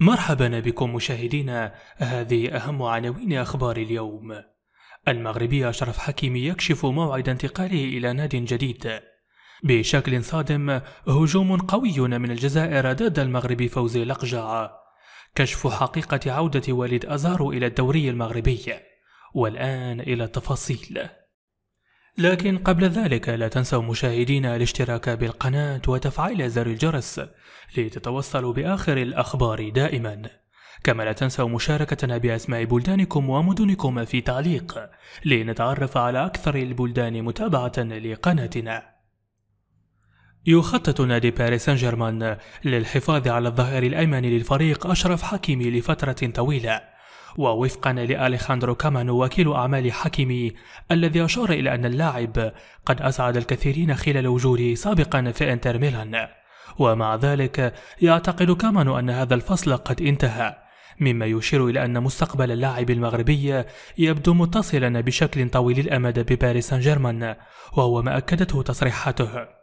مرحبا بكم مشاهدينا هذه أهم عناوين أخبار اليوم المغربي أشرف حكيمي يكشف موعد انتقاله إلى ناد جديد بشكل صادم هجوم قوي من الجزائر ضد المغرب فوزي لقجع كشف حقيقة عودة والد أزارو إلى الدوري المغربي والآن إلى التفاصيل لكن قبل ذلك لا تنسوا مشاهدينا الاشتراك بالقناة وتفعيل زر الجرس لتتوصلوا بآخر الأخبار دائما كما لا تنسوا مشاركتنا بأسماء بلدانكم ومدنكم في تعليق لنتعرف على أكثر البلدان متابعة لقناتنا يخطط نادي باريس سان جيرمان للحفاظ على الظهير الأيمن للفريق أشرف حكيمي لفترة طويلة ووفقا لأليخاندرو كامانو وكيل أعمال حكيمي الذي أشار إلى أن اللاعب قد أسعد الكثيرين خلال وجوده سابقا في إنتر ميلان ومع ذلك يعتقد كامانو أن هذا الفصل قد انتهى مما يشير إلى أن مستقبل اللاعب المغربي يبدو متصلا بشكل طويل الأمد بباريس سان جيرمان وهو ما أكدته تصريحاته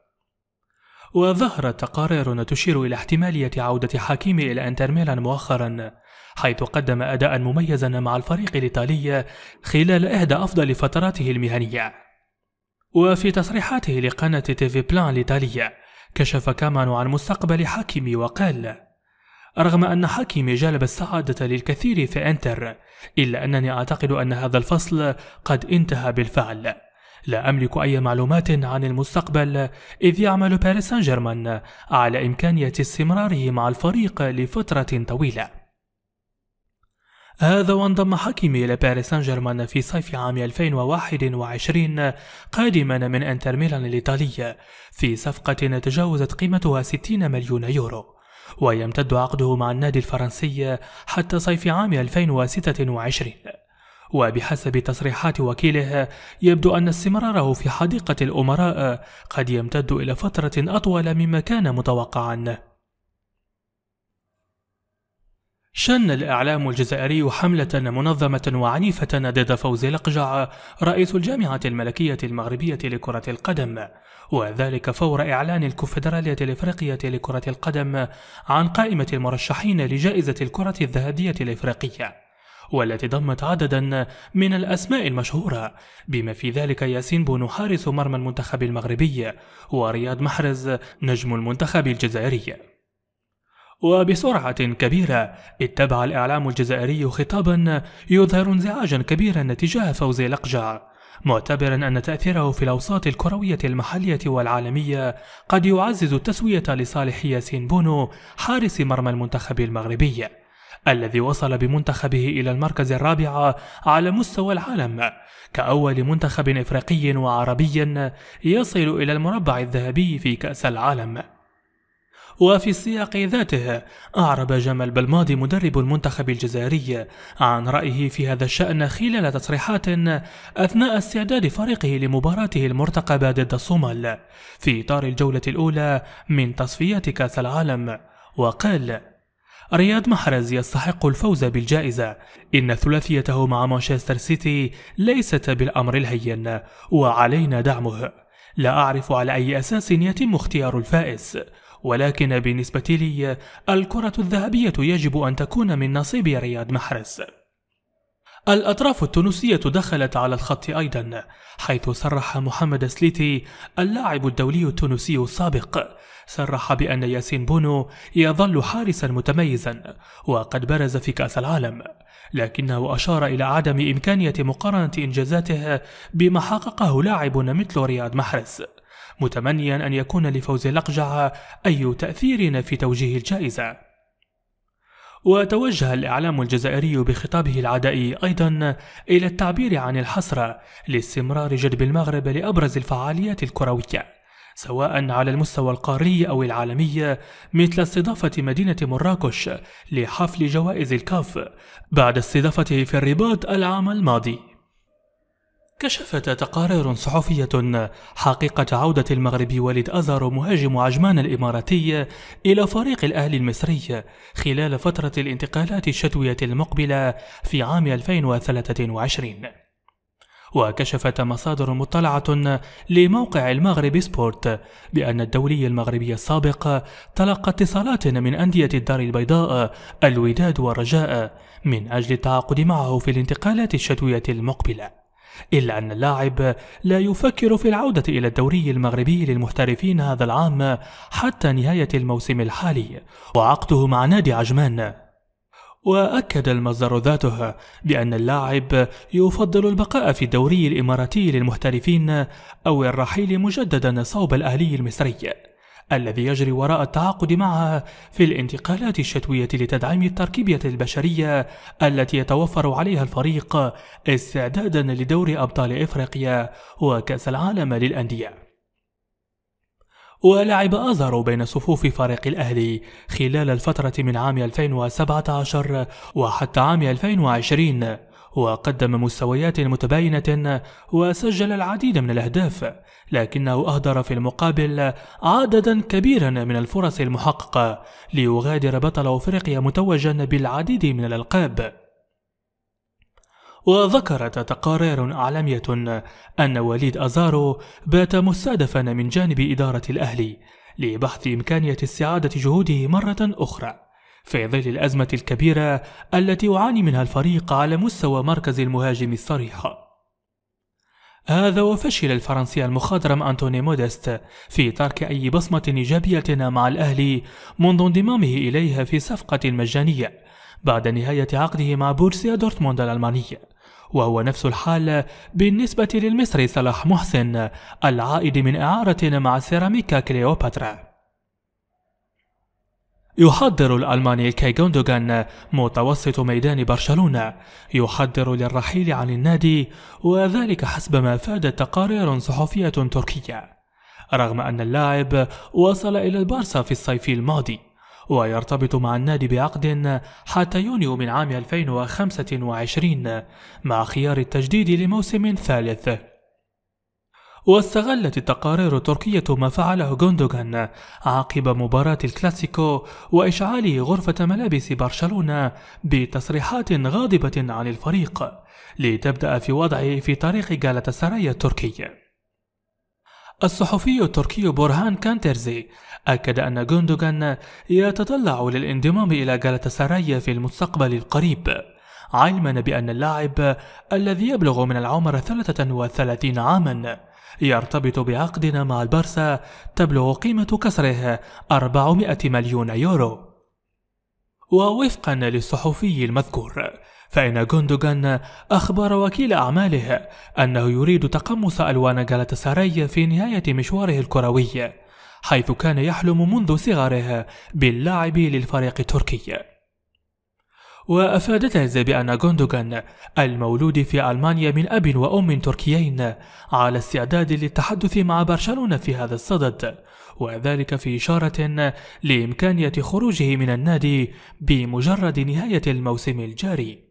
وظهرت تقارير تشير إلى احتمالية عودة حكيمي إلى إنتر ميلان مؤخرا حيث قدم أداء مميزا مع الفريق الإيطالي خلال إحدى أفضل فتراته المهنية وفي تصريحاته لقناة تيفي بلان الإيطالية كشف كامانو عن مستقبل حكيمي وقال رغم أن حكيمي جلب السعادة للكثير في إنتر إلا أنني أعتقد أن هذا الفصل قد انتهى بالفعل لا أملك أي معلومات عن المستقبل إذ يعمل باريس سان جيرمان على إمكانية استمراره مع الفريق لفترة طويلة هذا وانضم حكيمي إلى باريس سان جيرمان في صيف عام 2021 قادما من انتر ميلان الإيطالية في صفقة تجاوزت قيمتها 60 مليون يورو ويمتد عقده مع النادي الفرنسي حتى صيف عام 2026 وبحسب تصريحات وكيله يبدو أن استمراره في حديقة الأمراء قد يمتد إلى فترة أطول مما كان متوقعا شن الإعلام الجزائري حملة منظمة وعنيفة ضد فوزي لقجع رئيس الجامعة الملكية المغربية لكرة القدم وذلك فور إعلان الكونفدرالية الإفريقية لكرة القدم عن قائمة المرشحين لجائزة الكرة الذهبية الإفريقية والتي ضمت عددا من الأسماء المشهورة بما في ذلك ياسين بونو حارس مرمى المنتخب المغربي ورياض محرز نجم المنتخب الجزائري وبسرعة كبيرة اتبع الإعلام الجزائري خطابا يظهر انزعاجا كبيرا تجاه فوز الأقجع معتبرا أن تأثيره في الأوساط الكروية المحلية والعالمية قد يعزز التسوية لصالح ياسين بونو حارس مرمى المنتخب المغربي الذي وصل بمنتخبه إلى المركز الرابع على مستوى العالم كأول منتخب إفريقي وعربي يصل إلى المربع الذهبي في كأس العالم وفي السياق ذاته أعرب جمال بلماضي مدرب المنتخب الجزائري عن رأيه في هذا الشأن خلال تصريحات أثناء استعداد فريقه لمباراته المرتقبة ضد الصومال في إطار الجولة الأولى من تصفيات كأس العالم وقال رياض محرز يستحق الفوز بالجائزة إن ثلاثيته مع مانشستر سيتي ليست بالأمر الهين وعلينا دعمه لا أعرف على أي أساس يتم اختيار الفائز ولكن بالنسبة لي الكرة الذهبية يجب أن تكون من نصيب رياض محرز الأطراف التونسية دخلت على الخط أيضا حيث صرح محمد سليتي اللاعب الدولي التونسي السابق صرح بأن ياسين بونو يظل حارسا متميزا وقد برز في كأس العالم لكنه أشار إلى عدم إمكانية مقارنة إنجازاته بما حققه لاعب مثل رياض محرز متمنيا أن يكون لفوز لقجع أي تأثير في توجيه الجائزة وتوجه الإعلام الجزائري بخطابه العدائي أيضا إلى التعبير عن الحسرة لاستمرار جذب المغرب لأبرز الفعاليات الكروية سواء على المستوى القاري أو العالمي مثل استضافة مدينة مراكش لحفل جوائز الكاف بعد استضافته في الرباط العام الماضي كشفت تقارير صحفية حقيقة عودة المغربي وليد أزار مهاجم عجمان الإماراتي إلى فريق الأهلي المصري خلال فترة الانتقالات الشتوية المقبلة في عام 2023 وكشفت مصادر مطلعة لموقع المغرب سبورت بأن الدولي المغربي السابق تلقى اتصالات من أندية الدار البيضاء الوداد والرجاء من أجل التعاقد معه في الانتقالات الشتوية المقبلة إلا أن اللاعب لا يفكر في العودة إلى الدوري المغربي للمحترفين هذا العام حتى نهاية الموسم الحالي وعقده مع نادي عجمان وأكد المصدر ذاته بأن اللاعب يفضل البقاء في الدوري الإماراتي للمحترفين أو الرحيل مجددا صوب الأهلي المصري الذي يجري وراء التعاقد معها في الانتقالات الشتوية لتدعيم التركيبية البشرية التي يتوفر عليها الفريق استعدادا لدور أبطال إفريقيا وكأس العالم للأندية ولعب أزهر بين صفوف فريق الأهلي خلال الفترة من عام 2017 وحتى عام 2020 وقدم مستويات متباينة وسجل العديد من الأهداف لكنه أهدر في المقابل عددا كبيرا من الفرص المحققة ليغادر بطل أفريقيا متوجا بالعديد من الألقاب وذكرت تقارير أعلامية أن وليد أزارو بات مستهدفا من جانب إدارة الأهلي لبحث إمكانية استعادة جهوده مرة أخرى في ظل الأزمة الكبيرة التي يعاني منها الفريق على مستوى مركز المهاجم الصريح هذا وفشل الفرنسي المخضرم أنتوني موديست في ترك أي بصمة إيجابية مع الأهلي منذ انضمامه إليها في صفقة مجانية بعد نهاية عقده مع بورسيا دورتموند الألمانية وهو نفس الحال بالنسبة للمصري صلاح محسن العائد من إعارة مع سيراميكا كليوباترا يحضر الألماني جوندوغان متوسط ميدان برشلونة يحضر للرحيل عن النادي وذلك حسب ما فادت تقارير صحفية تركية رغم أن اللاعب وصل إلى البارسا في الصيف الماضي ويرتبط مع النادي بعقد حتى يونيو من عام 2025 مع خيار التجديد لموسم ثالث واستغلت التقارير التركية ما فعله غوندوغان عقب مباراة الكلاسيكو وإشعال غرفة ملابس برشلونة بتصريحات غاضبة عن الفريق لتبدأ في وضعه في طريق جالة السراي التركي الصحفي التركي بورهان كانترزي أكد أن غوندوغان يتطلع للانضمام إلى جالة السراي في المستقبل القريب علما بأن اللاعب الذي يبلغ من العمر 33 عاما يرتبط بعقد مع البارسا تبلغ قيمة كسره 400 مليون يورو ووفقا للصحفي المذكور فإن جوندوغان أخبر وكيل أعماله أنه يريد تقمص ألوان جالاتاساراي في نهاية مشواره الكروي حيث كان يحلم منذ صغره باللعب للفريق التركي وأفادت هذا بأن غوندوغان المولود في ألمانيا من أب وأم تركيين على استعداد للتحدث مع برشلونة في هذا الصدد وذلك في إشارة لإمكانية خروجه من النادي بمجرد نهاية الموسم الجاري